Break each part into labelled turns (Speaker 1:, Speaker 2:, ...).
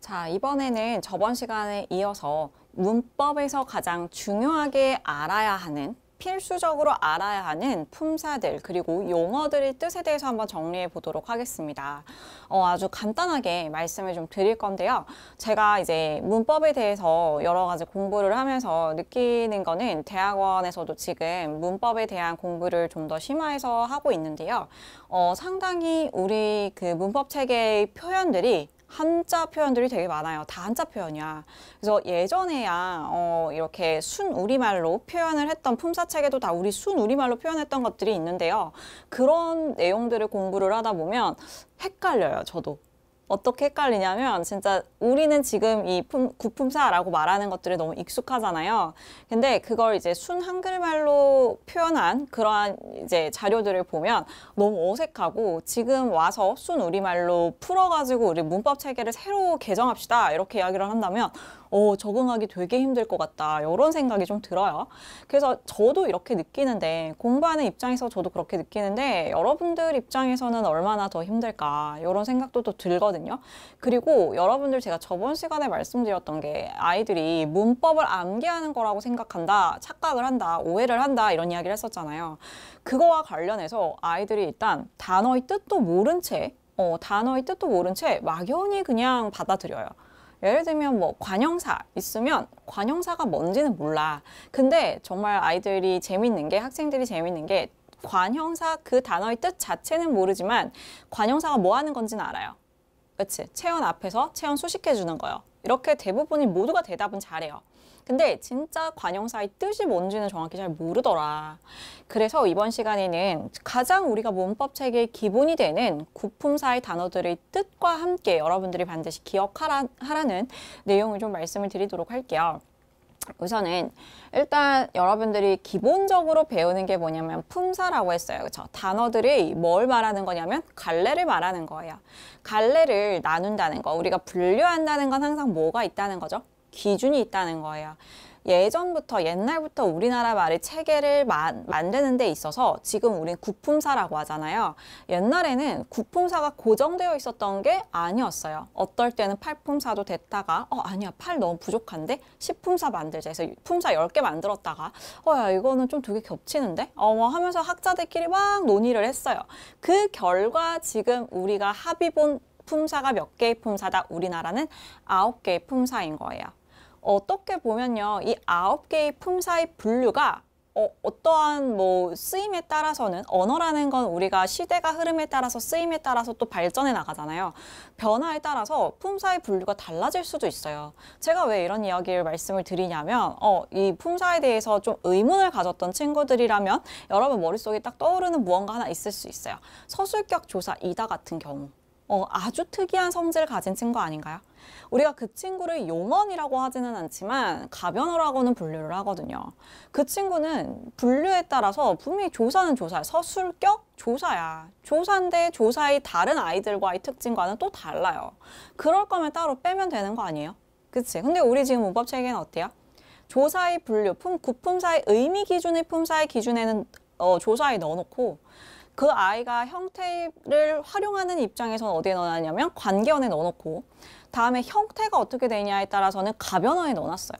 Speaker 1: 자, 이번에는 저번 시간에 이어서 문법에서 가장 중요하게 알아야 하는 필수적으로 알아야 하는 품사들 그리고 용어들의 뜻에 대해서 한번 정리해 보도록 하겠습니다. 어, 아주 간단하게 말씀을 좀 드릴 건데요. 제가 이제 문법에 대해서 여러 가지 공부를 하면서 느끼는 거는 대학원에서도 지금 문법에 대한 공부를 좀 더 심화해서 하고 있는데요. 어, 상당히 우리 그 문법 체계의 표현들이 한자 표현들이 되게 많아요. 다 한자 표현이야. 그래서 예전에야 어, 이렇게 순 우리말로 표현을 했던 품사책에도 다 우리 순 우리말로 표현했던 것들이 있는데요. 그런 내용들을 공부를 하다 보면 헷갈려요. 저도. 어떻게 헷갈리냐면 진짜 우리는 지금 이 품, 구품사라고 말하는 것들이 너무 익숙하잖아요. 근데 그걸 이제 순 한글말로 표현한 그러한 이제 자료들을 보면 너무 어색하고 지금 와서 순 우리말로 풀어가지고 우리 문법 체계를 새로 개정합시다 이렇게 이야기를 한다면 어, 적응하기 되게 힘들 것 같다. 이런 생각이 좀 들어요. 그래서 저도 이렇게 느끼는데 공부하는 입장에서 저도 그렇게 느끼는데 여러분들 입장에서는 얼마나 더 힘들까 이런 생각도 또 들거든요. 그리고 여러분들 제가 저번 시간에 말씀드렸던 게 아이들이 문법을 암기하는 거라고 생각한다, 착각을 한다, 오해를 한다 이런 이야기를 했었잖아요. 그거와 관련해서 아이들이 일단 단어의 뜻도 모른 채 어, 단어의 뜻도 모른 채 막연히 그냥 받아들여요. 예를 들면 뭐 관형사 있으면 관형사가 뭔지는 몰라. 근데 정말 아이들이 재밌는 게 학생들이 재밌는 게 관형사 그 단어의 뜻 자체는 모르지만 관형사가 뭐 하는 건지는 알아요. 그치? 체언 앞에서 체언 수식해 주는 거요. 이렇게 대부분이 모두가 대답은 잘해요. 근데 진짜 관용사의 뜻이 뭔지는 정확히 잘 모르더라. 그래서 이번 시간에는 가장 우리가 문법 책의 기본이 되는 구품사의 단어들의 뜻과 함께 여러분들이 반드시 기억하라는 내용을 좀 말씀을 드리도록 할게요. 우선은 일단 여러분들이 기본적으로 배우는 게 뭐냐면 품사라고 했어요. 그렇죠? 단어들이 뭘 말하는 거냐면 갈래를 말하는 거예요. 갈래를 나눈다는 거, 우리가 분류한다는 건 항상 뭐가 있다는 거죠? 기준이 있다는 거예요. 예전부터 옛날부터 우리나라 말의 체계를 마, 만드는 데 있어서 지금 우린 구품사라고 하잖아요. 옛날에는 구품사가 고정되어 있었던 게 아니었어요. 어떨 때는 팔품사도 됐다가 어 아니야 팔 너무 부족한데 십품사 만들자 해서 품사 열 개 만들었다가 어 야 이거는 좀 두 개 겹치는데 어머 뭐 하면서 학자들끼리 막 논의를 했어요. 그 결과 지금 우리가 합의본 품사가 몇 개의 품사다 우리나라는 아홉 개의 품사인 거예요. 어떻게 보면요. 이 아홉 개의 품사의 분류가 어, 어떠한 뭐 쓰임에 따라서는 언어라는 건 우리가 시대가 흐름에 따라서 쓰임에 따라서 또 발전해 나가잖아요. 변화에 따라서 품사의 분류가 달라질 수도 있어요. 제가 왜 이런 이야기를 말씀을 드리냐면 어, 이 품사에 대해서 좀 의문을 가졌던 친구들이라면 여러분 머릿속에 딱 떠오르는 무언가 하나 있을 수 있어요. 서술격 조사 이다 같은 경우 어, 아주 특이한 성질을 가진 친구 아닌가요? 우리가 그 친구를 용언이라고 하지는 않지만 가변어라고는 분류를 하거든요. 그 친구는 분류에 따라서 분명히 조사는 조사 서술격 조사야. 조사인데 조사의 다른 아이들과의 특징과는 또 달라요. 그럴 거면 따로 빼면 되는 거 아니에요? 그치? 근데 우리 지금 문법 체계는 어때요? 조사의 분류, 품, 구품사의 의미 기준의 품사의 기준에는 어, 조사에 넣어놓고 그 아이가 형태를 활용하는 입장에서 어디에 넣어놨냐면 관계원에 넣어놓고 다음에 형태가 어떻게 되냐에 따라서는 가변원에 넣어놨어요.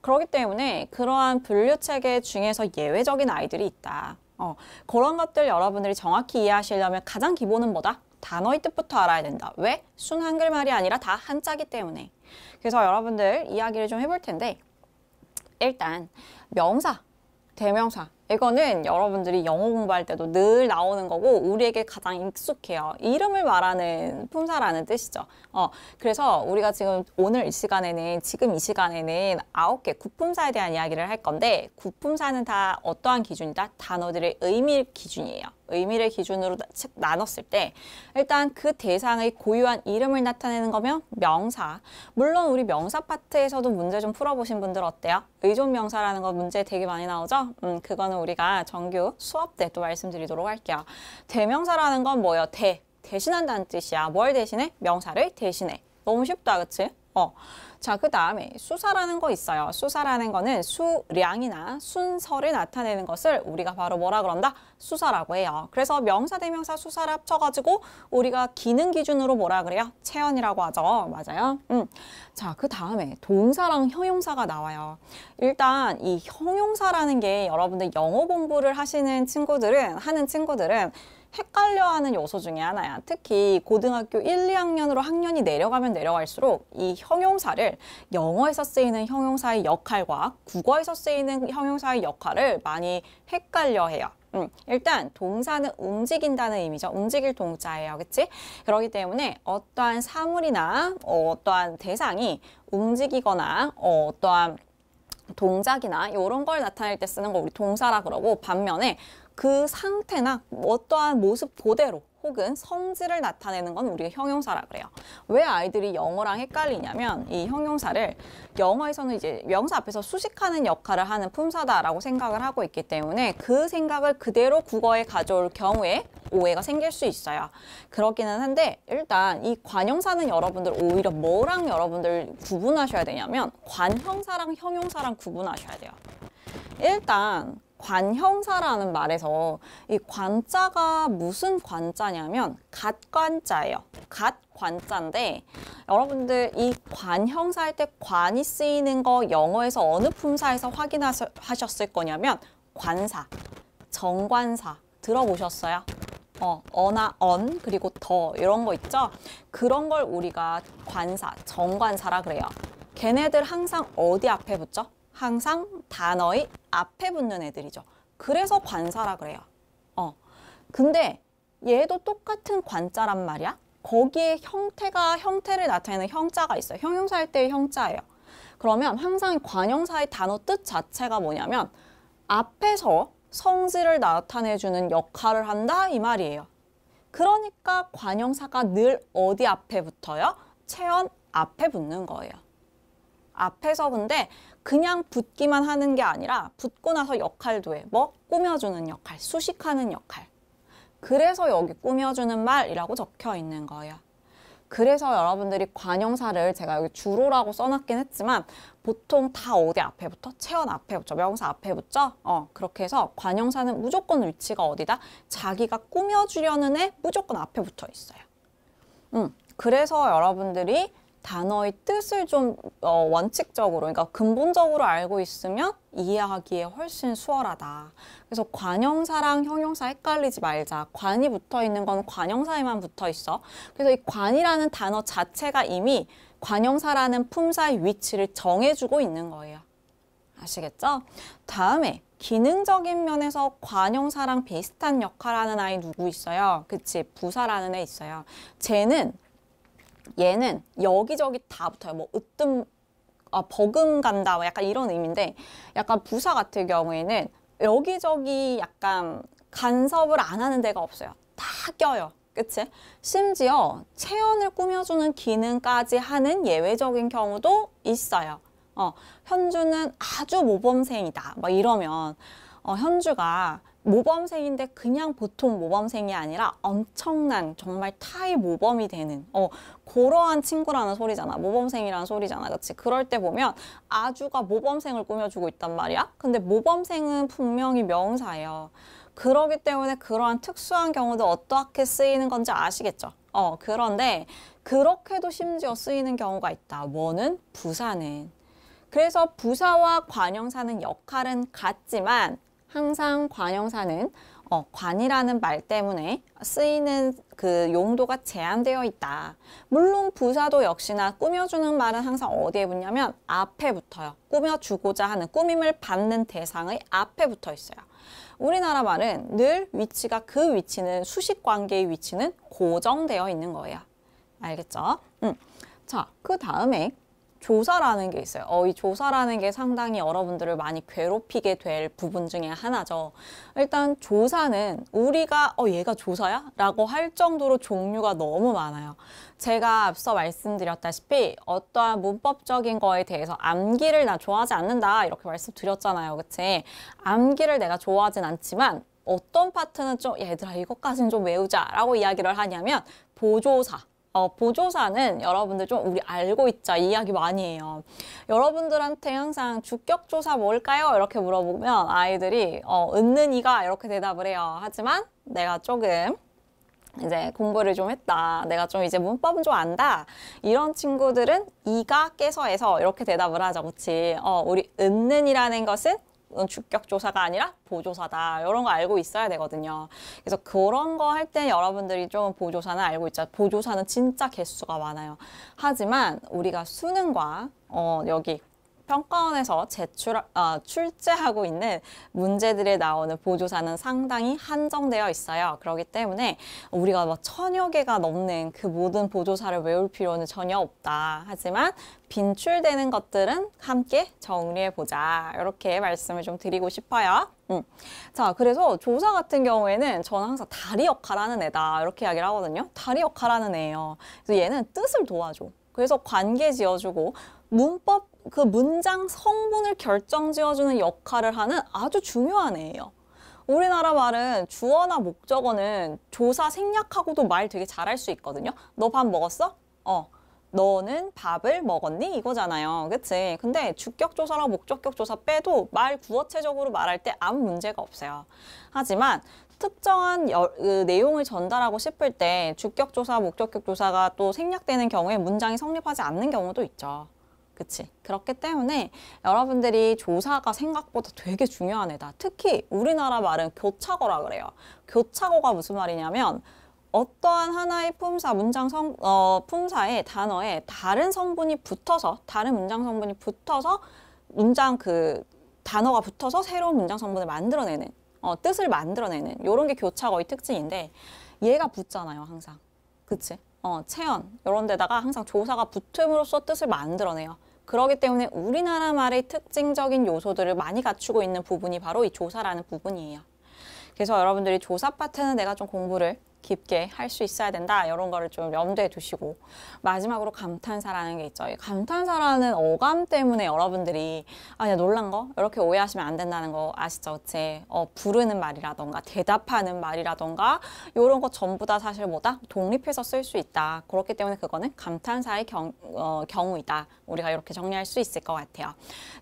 Speaker 1: 그렇기 때문에 그러한 분류체계 중에서 예외적인 아이들이 있다. 어, 그런 것들 여러분들이 정확히 이해하시려면 가장 기본은 뭐다? 단어의 뜻부터 알아야 된다. 왜? 순 한글말이 아니라 다 한자기 때문에. 그래서 여러분들 이야기를 좀 해볼 텐데 일단 명사, 대명사 이거는 여러분들이 영어 공부할 때도 늘 나오는 거고 우리에게 가장 익숙해요. 이름을 말하는 품사라는 뜻이죠. 어, 그래서 우리가 지금 오늘 이 시간에는 지금 이 시간에는 아홉 개 구품사에 대한 이야기를 할 건데 구품사는 다 어떠한 기준이다? 단어들의 의미 기준이에요. 의미를 기준으로 나눴을 때 일단 그 대상의 고유한 이름을 나타내는 거면 명사. 물론 우리 명사 파트에서도 문제 좀 풀어보신 분들 어때요? 의존 명사라는 거 문제 되게 많이 나오죠? 음, 그거는 우리가 정규 수업 때 또 말씀드리도록 할게요. 대명사라는 건 뭐예요? 대. 대신한다는 뜻이야. 뭘 대신해? 명사를 대신해. 너무 쉽다, 그치? 어. 자, 그 다음에 수사라는 거 있어요. 수사라는 거는 수량이나 순서를 나타내는 것을 우리가 바로 뭐라 그런다? 수사라고 해요. 그래서 명사, 대명사, 수사를 합쳐가지고 우리가 기능 기준으로 뭐라 그래요? 체언이라고 하죠. 맞아요. 음. 자, 그 다음에 동사랑 형용사가 나와요. 일단 이 형용사라는 게 여러분들 영어 공부를 하시는 친구들은, 하는 친구들은 헷갈려하는 요소 중에 하나야. 특히 고등학교 1, 2학년으로 학년이 내려가면 내려갈수록 이 형용사를 영어에서 쓰이는 형용사의 역할과 국어에서 쓰이는 형용사의 역할을 많이 헷갈려해요. 음, 일단 동사는 움직인다는 의미죠. 움직일 동자예요. 그치? 그러기 때문에 어떠한 사물이나 어, 떠한 대상이 움직이거나 어, 떠한 동작이나 이런 걸 나타낼 때 쓰는 거 우리 동사라 그러고 반면에 그 상태나 어떠한 모습 그대로 혹은 성질을 나타내는 건 우리가 형용사라 그래요. 왜 아이들이 영어랑 헷갈리냐면 이 형용사를 영어에서는 이제 명사 앞에서 수식하는 역할을 하는 품사다라고 생각을 하고 있기 때문에 그 생각을 그대로 국어에 가져올 경우에 오해가 생길 수 있어요. 그렇기는 한데 일단 이 관형사는 여러분들 오히려 뭐랑 여러분들 구분하셔야 되냐면 관형사랑 형용사랑 구분하셔야 돼요. 일단 관형사라는 말에서 이 관자가 무슨 관자냐면 갓관자예요. 갓관자인데 여러분들 이 관형사 할때 관이 쓰이는 거 영어에서 어느 품사에서 확인하셨을 거냐면 관사, 정관사 들어보셨어요? 어, 어나 언 그리고 더 이런 거 있죠? 그런 걸 우리가 관사, 정관사라 그래요. 걔네들 항상 어디 앞에 붙죠? 항상 단어의 앞에 붙는 애들이죠. 그래서 관사라 그래요. 어. 근데 얘도 똑같은 관자란 말이야. 거기에 형태가 형태를 나타내는 형자가 있어요. 형용사 할 때의 형자예요. 그러면 항상 관용사의 단어 뜻 자체가 뭐냐면 앞에서 성질을 나타내주는 역할을 한다 이 말이에요. 그러니까 관용사가늘 어디 앞에 붙어요? 체언 앞에 붙는 거예요. 앞에서 근데 그냥 붙기만 하는 게 아니라 붙고 나서 역할도 해. 뭐? 꾸며주는 역할, 수식하는 역할. 그래서 여기 꾸며주는 말이라고 적혀 있는 거예요. 그래서 여러분들이 관형사를 제가 여기 주로라고 써놨긴 했지만 보통 다 어디 앞에 붙어? 체언 앞에 붙죠. 명사 앞에 붙죠. 어 그렇게 해서 관형사는 무조건 위치가 어디다? 자기가 꾸며주려는 애 무조건 앞에 붙어 있어요. 음 그래서 여러분들이 단어의 뜻을 좀 어, 원칙적으로, 그러니까 근본적으로 알고 있으면 이해하기에 훨씬 수월하다. 그래서 관형사랑 형용사 헷갈리지 말자. 관이 붙어 있는 건 관형사에만 붙어 있어. 그래서 이 관이라는 단어 자체가 이미 관형사라는 품사의 위치를 정해주고 있는 거예요. 아시겠죠? 다음에 기능적인 면에서 관형사랑 비슷한 역할하는 아이 누구 있어요? 그치, 부사라는 애 있어요. 쟤는 얘는 여기저기 다 붙어요. 뭐 으뜸, 아, 버금간다, 약간 이런 의미인데 약간 부사 같은 경우에는 여기저기 약간 간섭을 안 하는 데가 없어요. 다 껴요. 그치? 심지어 체언을 꾸며주는 기능까지 하는 예외적인 경우도 있어요. 어, 현주는 아주 모범생이다. 막 이러면 어, 현주가 모범생인데 그냥 보통 모범생이 아니라 엄청난 정말 타의 모범이 되는 어 고러한 친구라는 소리잖아 모범생이라는 소리잖아 그치 그럴 때 보면 아주가 모범생을 꾸며주고 있단 말이야 근데 모범생은 분명히 명사예요 그러기 때문에 그러한 특수한 경우도 어떻게 쓰이는 건지 아시겠죠 어 그런데 그렇게도 심지어 쓰이는 경우가 있다 뭐는 부사는 그래서 부사와 관형사는 역할은 같지만 항상 관용사는 어, 관이라는 말 때문에 쓰이는 그 용도가 제한되어 있다. 물론 부사도 역시나 꾸며주는 말은 항상 어디에 붙냐면 앞에 붙어요. 꾸며주고자 하는 꾸밈을 받는 대상의 앞에 붙어 있어요. 우리나라 말은 늘 위치가 그 위치는 수식 관계의 위치는 고정되어 있는 거예요. 알겠죠? 음. 자, 그 다음에 조사라는 게 있어요. 어, 이 조사라는 게 상당히 여러분들을 많이 괴롭히게 될 부분 중에 하나죠. 일단 조사는 우리가 어 얘가 조사야? 라고 할 정도로 종류가 너무 많아요. 제가 앞서 말씀드렸다시피 어떠한 문법적인 거에 대해서 암기를 나 좋아하지 않는다 이렇게 말씀드렸잖아요. 그치? 암기를 내가 좋아하진 않지만 어떤 파트는 좀 얘들아 이것까진좀 외우자 라고 이야기를 하냐면 보조사 어, 보조사는 여러분들 좀 우리 알고 있자 이야기 많이 해요. 여러분들한테 항상 주격조사 뭘까요? 이렇게 물어보면 아이들이 어, 은는 이가 이렇게 대답을 해요. 하지만 내가 조금 이제 공부를 좀 했다. 내가 좀 이제 문법은 좀 안다. 이런 친구들은 이가 깨서해서 이렇게 대답을 하죠. 그치? 어, 우리 은는이라는 것은 어, 축격 조사가 아니라 보조사다 이런 거 알고 있어야 되거든요. 그래서 그런 거 할 때 여러분들이 좀 보조사는 알고 있죠. 보조사는 진짜 개수가 많아요. 하지만 우리가 수능과 어, 여기 평가원에서 제출, 어, 아, 출제하고 있는 문제들에 나오는 보조사는 상당히 한정되어 있어요. 그렇기 때문에 우리가 막 뭐 천여 개가 넘는 그 모든 보조사를 외울 필요는 전혀 없다. 하지만 빈출되는 것들은 함께 정리해보자. 이렇게 말씀을 좀 드리고 싶어요. 음. 자, 그래서 조사 같은 경우에는 저는 항상 다리 역할하는 애다. 이렇게 이야기를 하거든요. 다리 역할하는 애예요. 그래서 얘는 뜻을 도와줘. 그래서 관계 지어주고 문법 그 문장 성분을 결정 지어주는 역할을 하는 아주 중요한 애예요. 우리나라 말은 주어나 목적어는 조사 생략하고도 말 되게 잘할 수 있거든요. 너 밥 먹었어? 어. 너는 밥을 먹었니? 이거잖아요. 그치? 근데 주격조사랑 목적격조사 빼도 말 구어체적으로 말할 때 아무 문제가 없어요. 하지만 특정한 여, 그 내용을 전달하고 싶을 때 주격조사, 목적격조사가 또 생략되는 경우에 문장이 성립하지 않는 경우도 있죠. 그치? 그렇기 때문에 여러분들이 조사가 생각보다 되게 중요한 애다. 특히 우리나라 말은 교차거라 그래요. 교차거가 무슨 말이냐면 어떠한 하나의 품사, 문장 성, 어, 품사의 단어에 다른 성분이 붙어서, 다른 문장 성분이 붙어서 문장 그 단어가 붙어서 새로운 문장 성분을 만들어내는, 어, 뜻을 만들어내는 이런 게 교차거의 특징인데 얘가 붙잖아요, 항상. 그치? 어, 체언 이런 데다가 항상 조사가 붙음으로써 뜻을 만들어내요. 그러기 때문에 우리나라 말의 특징적인 요소들을 많이 갖추고 있는 부분이 바로 이 조사라는 부분이에요. 그래서 여러분들이 조사 파트는 내가 좀 공부를 깊게 할 수 있어야 된다 이런 거를 좀 염두에 두시고 마지막으로 감탄사라는 게 있죠. 감탄사라는 어감 때문에 여러분들이 아야 놀란 거 이렇게 오해하시면 안 된다는 거 아시죠? 제 어, 부르는 말이라던가 대답하는 말이라던가 이런 거 전부 다 사실 뭐다 독립해서 쓸 수 있다. 그렇기 때문에 그거는 감탄사의 경, 어, 경우이다. 우리가 이렇게 정리할 수 있을 것 같아요.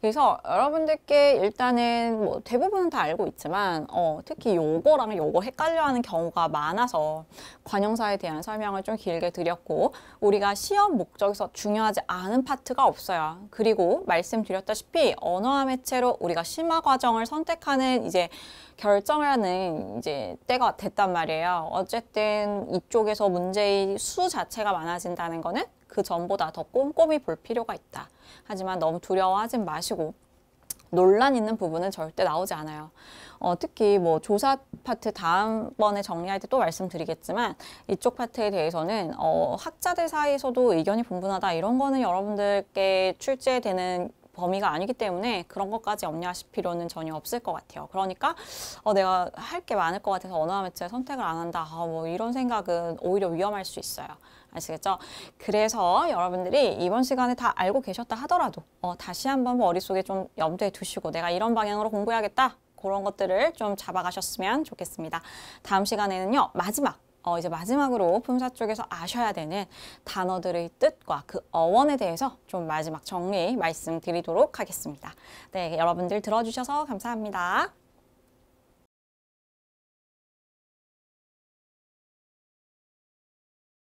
Speaker 1: 그래서 여러분들께 일단은 뭐 대부분은 다 알고 있지만 어, 특히 요거랑 요거 헷갈려하는 경우가 많아서 관용사에 대한 설명을 좀 길게 드렸고 우리가 시험 목적에서 중요하지 않은 파트가 없어요. 그리고 말씀드렸다시피 언어와 의채로 우리가 심화 과정을 선택하는 이제 결정하는 이제 때가 됐단 말이에요. 어쨌든 이쪽에서 문제의 수 자체가 많아진다는 거는 그 전보다 더 꼼꼼히 볼 필요가 있다. 하지만 너무 두려워하지 마시고 논란 있는 부분은 절대 나오지 않아요. 어, 특히 뭐 조사 파트 다음번에 정리할 때 또 말씀드리겠지만 이쪽 파트에 대해서는 어, 학자들 사이에서도 의견이 분분하다 이런 거는 여러분들께 출제되는 범위가 아니기 때문에 그런 것까지 염려하실 필요는 전혀 없을 것 같아요. 그러니까 어, 내가 할 게 많을 것 같아서 언어와 매체 선택을 안 한다. 아, 뭐 이런 생각은 오히려 위험할 수 있어요. 아시겠죠? 그래서 여러분들이 이번 시간에 다 알고 계셨다 하더라도 어, 다시 한번 머릿속에 좀 염두에 두시고 내가 이런 방향으로 공부해야겠다 그런 것들을 좀 잡아가셨으면 좋겠습니다. 다음 시간에는요. 마지막 어, 이제 마지막으로 품사 쪽에서 아셔야 되는 단어들의 뜻과 그 어원에 대해서 좀 마지막 정리 말씀드리도록 하겠습니다. 네, 여러분들 들어주셔서 감사합니다.